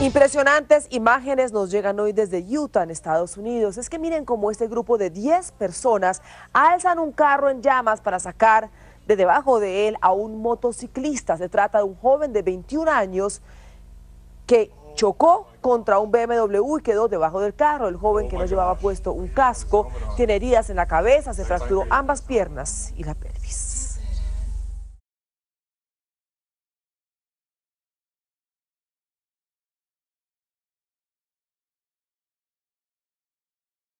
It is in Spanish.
Impresionantes imágenes nos llegan hoy desde Utah, en Estados Unidos. Es que miren cómo este grupo de 10 personas alzan un carro en llamas para sacar de debajo de él a un motociclista. Se trata de un joven de 21 años que chocó contra un BMW y quedó debajo del carro. El joven que no llevaba puesto un casco tiene heridas en la cabeza, se fracturó ambas piernas y la pelvis.